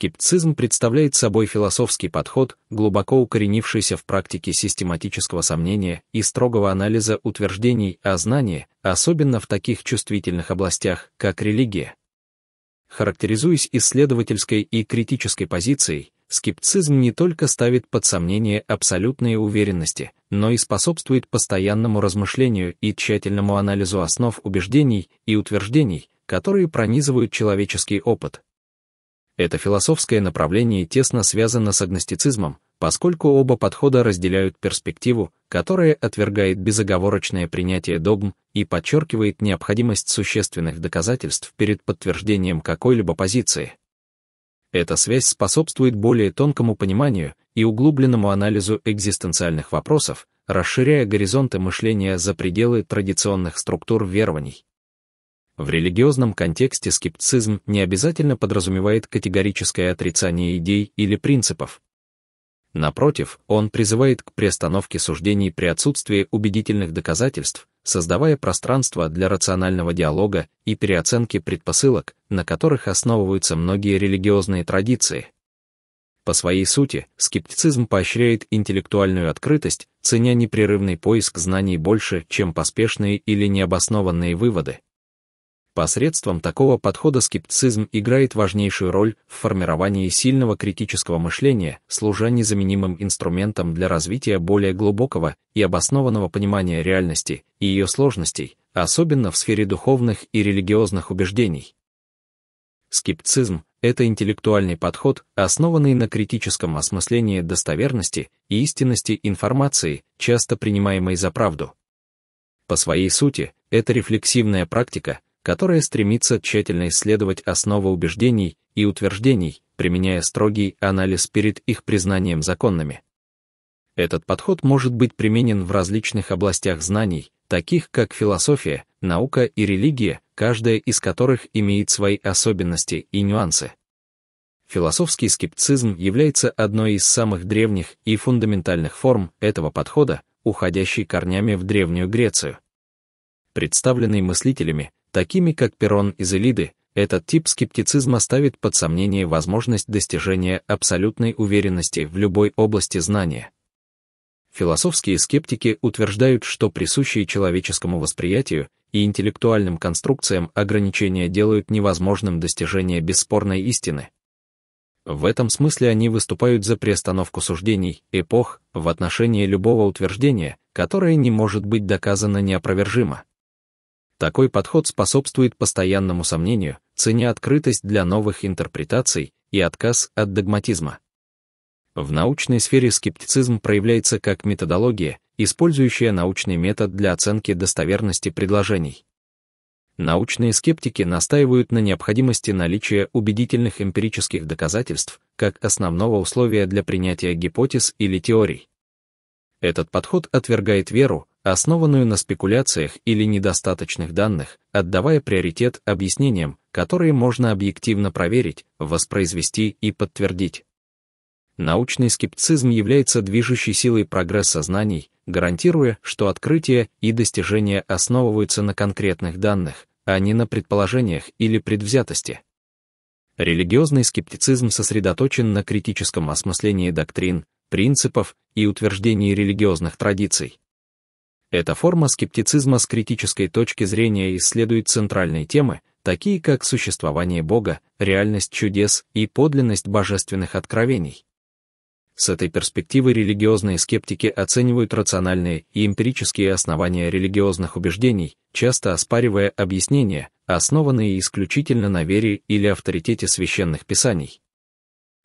Скептицизм представляет собой философский подход, глубоко укоренившийся в практике систематического сомнения и строгого анализа утверждений о знании, особенно в таких чувствительных областях, как религия. Характеризуясь исследовательской и критической позицией, скептицизм не только ставит под сомнение абсолютные уверенности, но и способствует постоянному размышлению и тщательному анализу основ убеждений и утверждений, которые пронизывают человеческий опыт, это философское направление тесно связано с агностицизмом, поскольку оба подхода разделяют перспективу, которая отвергает безоговорочное принятие догм и подчеркивает необходимость существенных доказательств перед подтверждением какой-либо позиции. Эта связь способствует более тонкому пониманию и углубленному анализу экзистенциальных вопросов, расширяя горизонты мышления за пределы традиционных структур верований. В религиозном контексте скептицизм не обязательно подразумевает категорическое отрицание идей или принципов. Напротив, он призывает к приостановке суждений при отсутствии убедительных доказательств, создавая пространство для рационального диалога и переоценки предпосылок, на которых основываются многие религиозные традиции. По своей сути, скептицизм поощряет интеллектуальную открытость, ценя непрерывный поиск знаний больше, чем поспешные или необоснованные выводы. Посредством такого подхода скептицизм играет важнейшую роль в формировании сильного критического мышления, служа незаменимым инструментом для развития более глубокого и обоснованного понимания реальности и ее сложностей, особенно в сфере духовных и религиозных убеждений. Скептицизм — это интеллектуальный подход, основанный на критическом осмыслении достоверности и истинности информации, часто принимаемой за правду. По своей сути, это рефлексивная практика, которая стремится тщательно исследовать основы убеждений и утверждений, применяя строгий анализ перед их признанием законными. Этот подход может быть применен в различных областях знаний, таких как философия, наука и религия, каждая из которых имеет свои особенности и нюансы. Философский скептицизм является одной из самых древних и фундаментальных форм этого подхода, уходящей корнями в Древнюю Грецию. Представленный мыслителями, такими как Перрон из Элиды, этот тип скептицизма ставит под сомнение возможность достижения абсолютной уверенности в любой области знания. Философские скептики утверждают, что присущие человеческому восприятию и интеллектуальным конструкциям ограничения делают невозможным достижение бесспорной истины. В этом смысле они выступают за приостановку суждений, эпох, в отношении любого утверждения, которое не может быть доказано неопровержимо. Такой подход способствует постоянному сомнению, цене открытость для новых интерпретаций и отказ от догматизма. В научной сфере скептицизм проявляется как методология, использующая научный метод для оценки достоверности предложений. Научные скептики настаивают на необходимости наличия убедительных эмпирических доказательств как основного условия для принятия гипотез или теорий. Этот подход отвергает веру, основанную на спекуляциях или недостаточных данных, отдавая приоритет объяснениям, которые можно объективно проверить, воспроизвести и подтвердить. Научный скептицизм является движущей силой прогресса знаний, гарантируя, что открытия и достижения основываются на конкретных данных, а не на предположениях или предвзятости. Религиозный скептицизм сосредоточен на критическом осмыслении доктрин, принципов и утверждении религиозных традиций. Эта форма скептицизма с критической точки зрения исследует центральные темы, такие как существование Бога, реальность чудес и подлинность божественных откровений. С этой перспективы религиозные скептики оценивают рациональные и эмпирические основания религиозных убеждений, часто оспаривая объяснения, основанные исключительно на вере или авторитете священных писаний.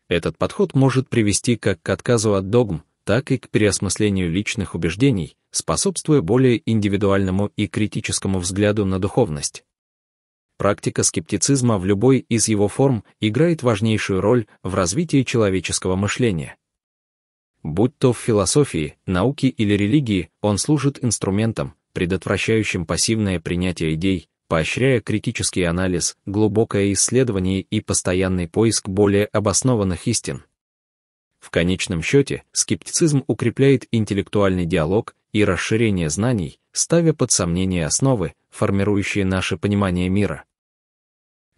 Этот подход может привести как к отказу от догм, так и к переосмыслению личных убеждений, способствуя более индивидуальному и критическому взгляду на духовность. Практика скептицизма в любой из его форм играет важнейшую роль в развитии человеческого мышления. Будь то в философии, науке или религии, он служит инструментом, предотвращающим пассивное принятие идей, поощряя критический анализ, глубокое исследование и постоянный поиск более обоснованных истин. В конечном счете, скептицизм укрепляет интеллектуальный диалог и расширение знаний, ставя под сомнение основы, формирующие наше понимание мира.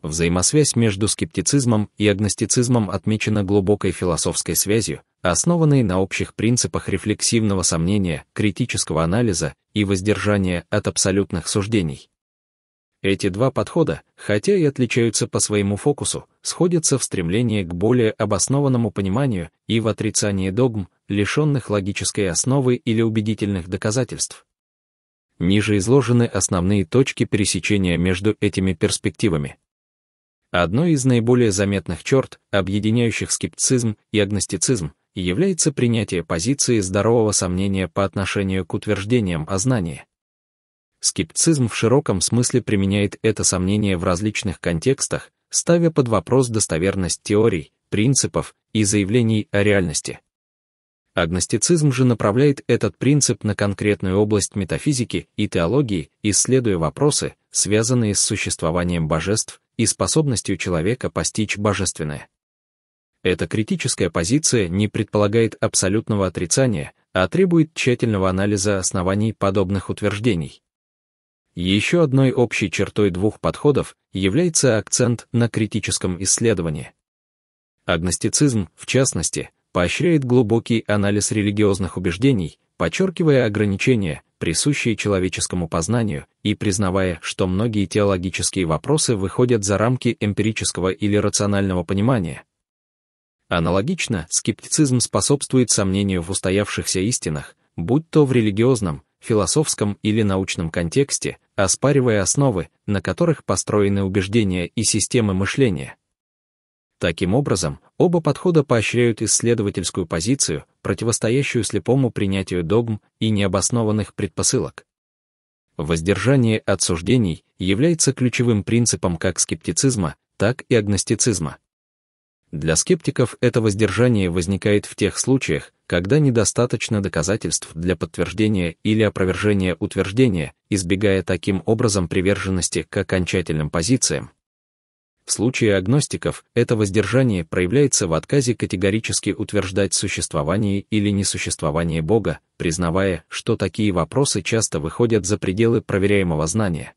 Взаимосвязь между скептицизмом и агностицизмом отмечена глубокой философской связью, основанной на общих принципах рефлексивного сомнения, критического анализа и воздержания от абсолютных суждений. Эти два подхода, хотя и отличаются по своему фокусу, сходятся в стремлении к более обоснованному пониманию и в отрицании догм, лишенных логической основы или убедительных доказательств. Ниже изложены основные точки пересечения между этими перспективами. Одной из наиболее заметных черт, объединяющих скептицизм и агностицизм, является принятие позиции здорового сомнения по отношению к утверждениям о знании. Скептицизм в широком смысле применяет это сомнение в различных контекстах, ставя под вопрос достоверность теорий, принципов и заявлений о реальности. Агностицизм же направляет этот принцип на конкретную область метафизики и теологии, исследуя вопросы, связанные с существованием божеств и способностью человека постичь божественное. Эта критическая позиция не предполагает абсолютного отрицания, а требует тщательного анализа оснований подобных утверждений. Еще одной общей чертой двух подходов является акцент на критическом исследовании. Агностицизм, в частности, поощряет глубокий анализ религиозных убеждений, подчеркивая ограничения, присущие человеческому познанию, и признавая, что многие теологические вопросы выходят за рамки эмпирического или рационального понимания. Аналогично, скептицизм способствует сомнению в устоявшихся истинах, будь то в религиозном, философском или научном контексте, оспаривая основы, на которых построены убеждения и системы мышления. Таким образом, оба подхода поощряют исследовательскую позицию, противостоящую слепому принятию догм и необоснованных предпосылок. Воздержание от суждений является ключевым принципом как скептицизма, так и агностицизма. Для скептиков это воздержание возникает в тех случаях, когда недостаточно доказательств для подтверждения или опровержения утверждения, избегая таким образом приверженности к окончательным позициям. В случае агностиков это воздержание проявляется в отказе категорически утверждать существование или несуществование Бога, признавая, что такие вопросы часто выходят за пределы проверяемого знания.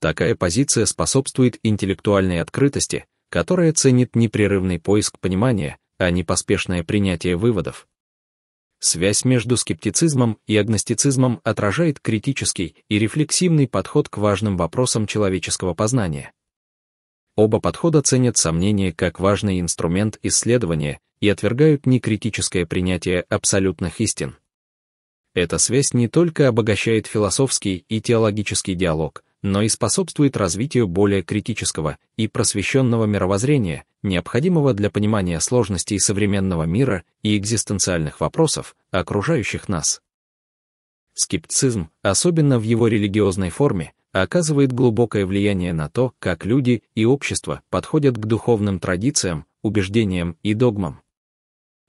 Такая позиция способствует интеллектуальной открытости, которая ценит непрерывный поиск понимания, а не поспешное принятие выводов. Связь между скептицизмом и агностицизмом отражает критический и рефлексивный подход к важным вопросам человеческого познания. Оба подхода ценят сомнение как важный инструмент исследования и отвергают некритическое принятие абсолютных истин. Эта связь не только обогащает философский и теологический диалог, но и способствует развитию более критического и просвещенного мировоззрения, необходимого для понимания сложностей современного мира и экзистенциальных вопросов, окружающих нас. Скептицизм, особенно в его религиозной форме, оказывает глубокое влияние на то, как люди и общество подходят к духовным традициям, убеждениям и догмам.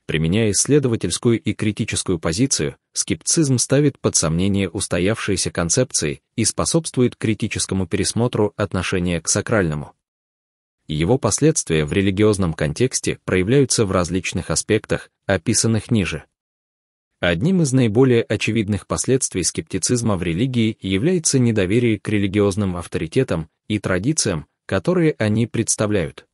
Применяя исследовательскую и критическую позицию, скептицизм ставит под сомнение устоявшиеся концепции и способствует критическому пересмотру отношения к сакральному. Его последствия в религиозном контексте проявляются в различных аспектах, описанных ниже. Одним из наиболее очевидных последствий скептицизма в религии является недоверие к религиозным авторитетам и традициям, которые они представляют.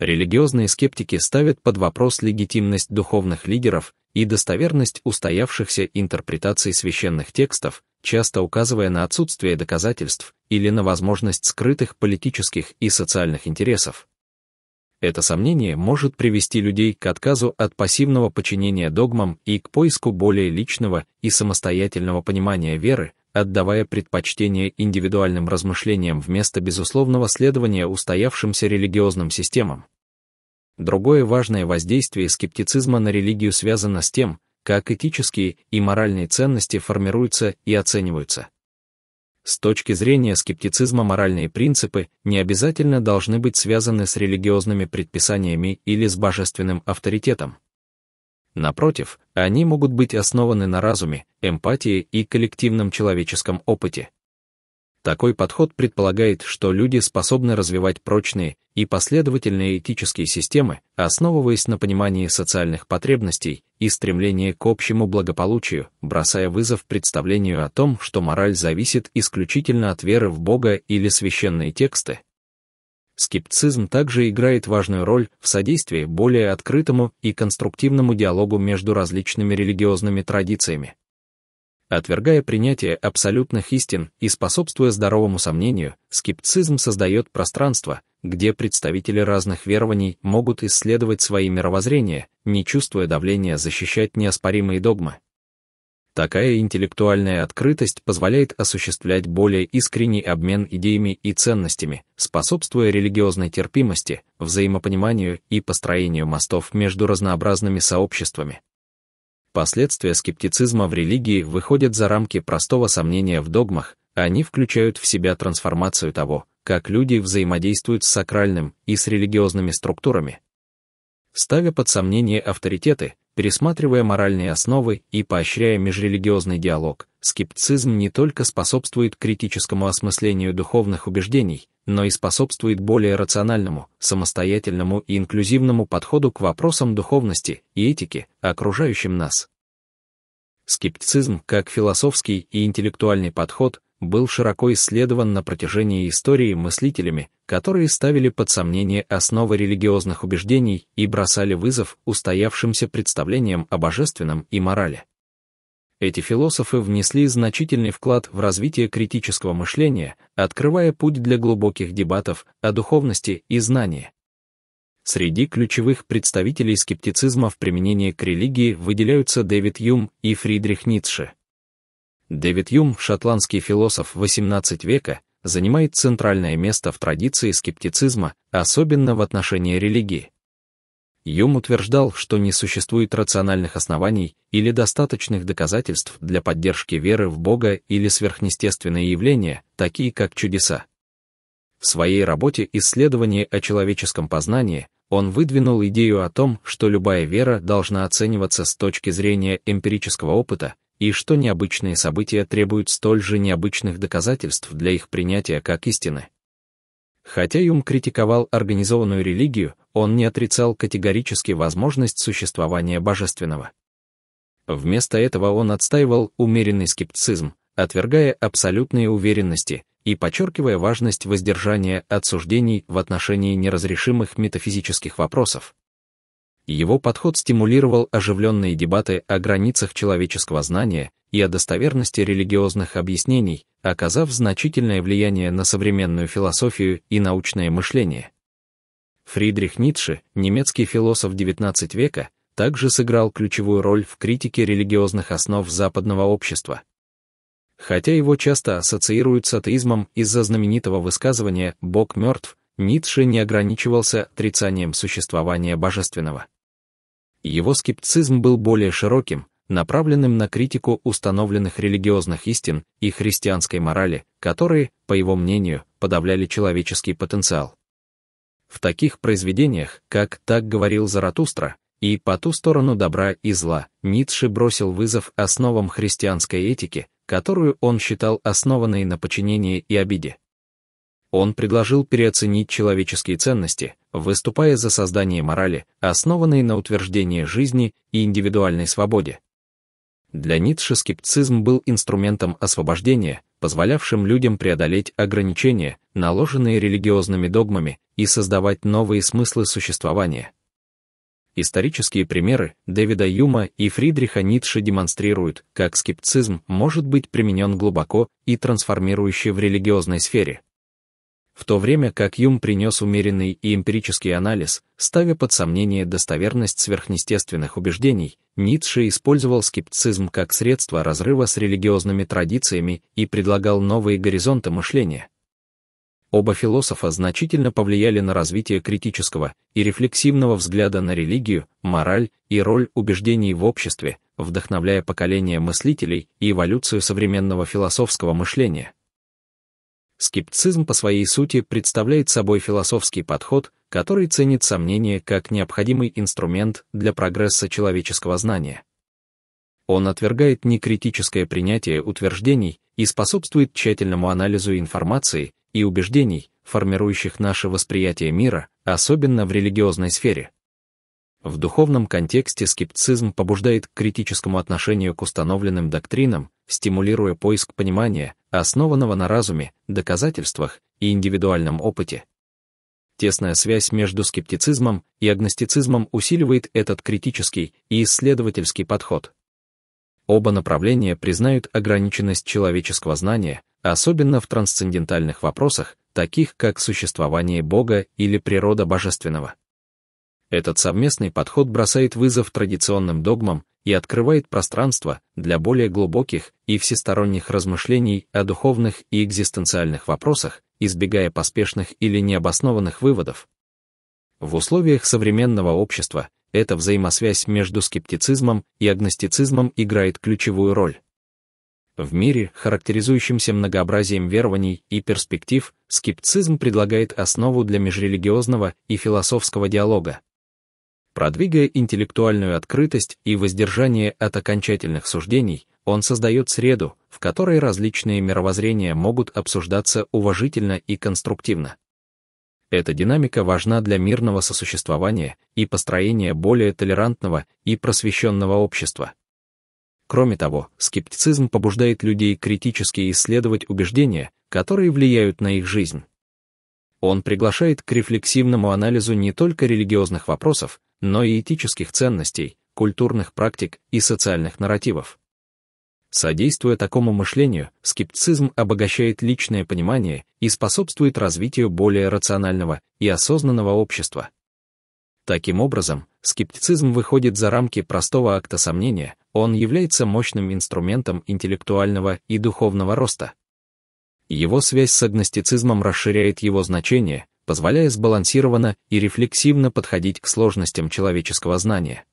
Религиозные скептики ставят под вопрос легитимность духовных лидеров и достоверность устоявшихся интерпретаций священных текстов, часто указывая на отсутствие доказательств или на возможность скрытых политических и социальных интересов. Это сомнение может привести людей к отказу от пассивного подчинения догмам и к поиску более личного и самостоятельного понимания веры, отдавая предпочтение индивидуальным размышлениям вместо безусловного следования устоявшимся религиозным системам. Другое важное воздействие скептицизма на религию связано с тем, как этические и моральные ценности формируются и оцениваются. С точки зрения скептицизма моральные принципы не обязательно должны быть связаны с религиозными предписаниями или с божественным авторитетом. Напротив, они могут быть основаны на разуме, эмпатии и коллективном человеческом опыте. Такой подход предполагает, что люди способны развивать прочные и последовательные этические системы, основываясь на понимании социальных потребностей и стремлении к общему благополучию, бросая вызов представлению о том, что мораль зависит исключительно от веры в Бога или священные тексты, Скептицизм также играет важную роль в содействии более открытому и конструктивному диалогу между различными религиозными традициями. Отвергая принятие абсолютных истин и способствуя здоровому сомнению, скептицизм создает пространство, где представители разных верований могут исследовать свои мировоззрения, не чувствуя давления защищать неоспоримые догмы. Такая интеллектуальная открытость позволяет осуществлять более искренний обмен идеями и ценностями, способствуя религиозной терпимости, взаимопониманию и построению мостов между разнообразными сообществами. Последствия скептицизма в религии выходят за рамки простого сомнения в догмах, они включают в себя трансформацию того, как люди взаимодействуют с сакральным и с религиозными структурами. Ставя под сомнение авторитеты, пересматривая моральные основы и поощряя межрелигиозный диалог, скептицизм не только способствует критическому осмыслению духовных убеждений, но и способствует более рациональному, самостоятельному и инклюзивному подходу к вопросам духовности и этики, окружающим нас. Скептицизм, как философский и интеллектуальный подход, был широко исследован на протяжении истории мыслителями, которые ставили под сомнение основы религиозных убеждений и бросали вызов устоявшимся представлениям о божественном и морали. Эти философы внесли значительный вклад в развитие критического мышления, открывая путь для глубоких дебатов о духовности и знании. Среди ключевых представителей скептицизма в применении к религии выделяются Дэвид Юм и Фридрих Ницше — Дэвид Юм, шотландский философ XVIII века, занимает центральное место в традиции скептицизма, особенно в отношении религии. Юм утверждал, что не существует рациональных оснований или достаточных доказательств для поддержки веры в Бога или сверхъестественные явления, такие как чудеса. В своей работе «Исследование о человеческом познании» он выдвинул идею о том, что любая вера должна оцениваться с точки зрения эмпирического опыта, и что необычные события требуют столь же необычных доказательств для их принятия как истины. Хотя Юм критиковал организованную религию, он не отрицал категорически возможность существования божественного. Вместо этого он отстаивал умеренный скептицизм, отвергая абсолютные уверенности и подчеркивая важность воздержания от суждений в отношении неразрешимых метафизических вопросов. Его подход стимулировал оживленные дебаты о границах человеческого знания и о достоверности религиозных объяснений, оказав значительное влияние на современную философию и научное мышление. Фридрих Ницше, немецкий философ XIX века, также сыграл ключевую роль в критике религиозных основ западного общества. Хотя его часто ассоциируют с атеизмом из-за знаменитого высказывания «Бог мертв», Ницше не ограничивался отрицанием существования божественного. Его скептицизм был более широким, направленным на критику установленных религиозных истин и христианской морали, которые, по его мнению, подавляли человеческий потенциал. В таких произведениях, как «Так говорил Заратустра» и «По ту сторону добра и зла», Ницше бросил вызов основам христианской этики, которую он считал основанной на подчинении и обиде. Он предложил переоценить человеческие ценности, выступая за создание морали, основанной на утверждении жизни и индивидуальной свободе. Для Ницше скептицизм был инструментом освобождения, позволявшим людям преодолеть ограничения, наложенные религиозными догмами, и создавать новые смыслы существования. Исторические примеры Дэвида Юма и Фридриха Ницше демонстрируют, как скептицизм может быть применен глубоко и трансформирующе в религиозной сфере в то время как Юм принес умеренный и эмпирический анализ, ставя под сомнение достоверность сверхъестественных убеждений, Ницше использовал скептицизм как средство разрыва с религиозными традициями и предлагал новые горизонты мышления. Оба философа значительно повлияли на развитие критического и рефлексивного взгляда на религию, мораль и роль убеждений в обществе, вдохновляя поколение мыслителей и эволюцию современного философского мышления. Скептицизм по своей сути представляет собой философский подход, который ценит сомнение как необходимый инструмент для прогресса человеческого знания. Он отвергает некритическое принятие утверждений и способствует тщательному анализу информации и убеждений, формирующих наше восприятие мира, особенно в религиозной сфере. В духовном контексте скептицизм побуждает к критическому отношению к установленным доктринам, стимулируя поиск понимания, основанного на разуме, доказательствах и индивидуальном опыте. Тесная связь между скептицизмом и агностицизмом усиливает этот критический и исследовательский подход. Оба направления признают ограниченность человеческого знания, особенно в трансцендентальных вопросах, таких как существование Бога или природа божественного. Этот совместный подход бросает вызов традиционным догмам и открывает пространство для более глубоких и всесторонних размышлений о духовных и экзистенциальных вопросах, избегая поспешных или необоснованных выводов. В условиях современного общества эта взаимосвязь между скептицизмом и агностицизмом играет ключевую роль. В мире, характеризующемся многообразием верований и перспектив, скептицизм предлагает основу для межрелигиозного и философского диалога. Продвигая интеллектуальную открытость и воздержание от окончательных суждений, он создает среду, в которой различные мировоззрения могут обсуждаться уважительно и конструктивно. Эта динамика важна для мирного сосуществования и построения более толерантного и просвещенного общества. Кроме того, скептицизм побуждает людей критически исследовать убеждения, которые влияют на их жизнь. Он приглашает к рефлексивному анализу не только религиозных вопросов, но и этических ценностей, культурных практик и социальных нарративов. Содействуя такому мышлению, скептицизм обогащает личное понимание и способствует развитию более рационального и осознанного общества. Таким образом, скептицизм выходит за рамки простого акта сомнения, он является мощным инструментом интеллектуального и духовного роста. Его связь с агностицизмом расширяет его значение позволяя сбалансированно и рефлексивно подходить к сложностям человеческого знания.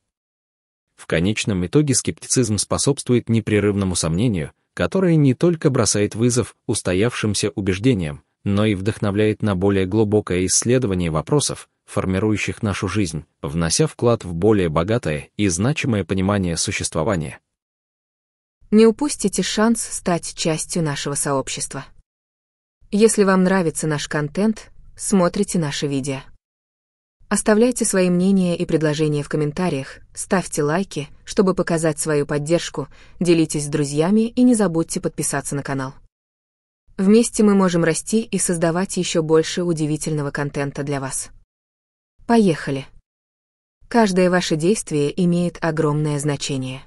В конечном итоге скептицизм способствует непрерывному сомнению, которое не только бросает вызов устоявшимся убеждениям, но и вдохновляет на более глубокое исследование вопросов, формирующих нашу жизнь, внося вклад в более богатое и значимое понимание существования. Не упустите шанс стать частью нашего сообщества. Если вам нравится наш контент, смотрите наши видео. Оставляйте свои мнения и предложения в комментариях, ставьте лайки, чтобы показать свою поддержку, делитесь с друзьями и не забудьте подписаться на канал. Вместе мы можем расти и создавать еще больше удивительного контента для вас. Поехали! Каждое ваше действие имеет огромное значение.